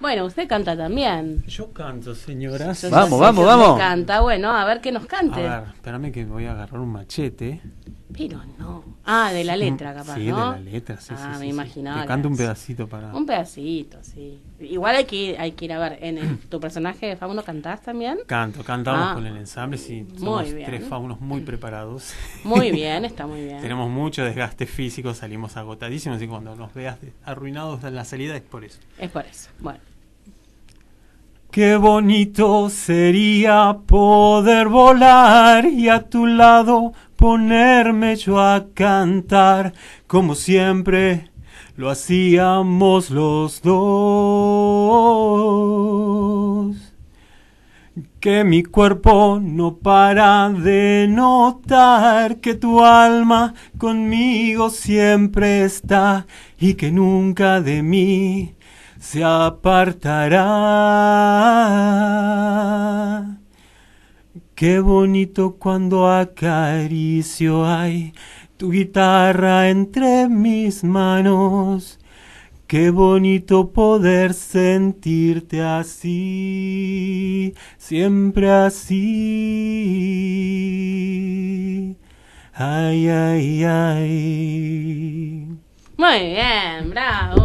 Bueno, usted canta también. Yo canto, señora. vamos, vamos, vamos. Canta, bueno, a ver qué nos cante. A ver, espérame que voy a agarrar un machete. Pero no. Ah, de la letra, capaz, sí, de la letra, sí, ah, sí. me imaginaba. Sí. un pedacito para. Un pedacito, sí. Igual hay que ir, hay que ir a ver. En ¿Tu personaje de Fauno cantás también? Canto, cantamos ah. con el ensamble, sí. muy bien. tres faunos muy preparados. Muy bien, está muy bien. Tenemos mucho desgaste físico, salimos agotadísimos y cuando nos veas arruinados en la salida es por eso. Es por eso. Bueno. Qué bonito sería poder volar y a tu lado ponerme yo a cantar, como siempre lo hacíamos los dos. Que mi cuerpo no para de notar que tu alma conmigo siempre está y que nunca de mí se apartará. Qué bonito cuando acaricio hay tu guitarra entre mis manos. Qué bonito poder sentirte así, siempre así. Ay, ay, ay. Muy bien, bravo.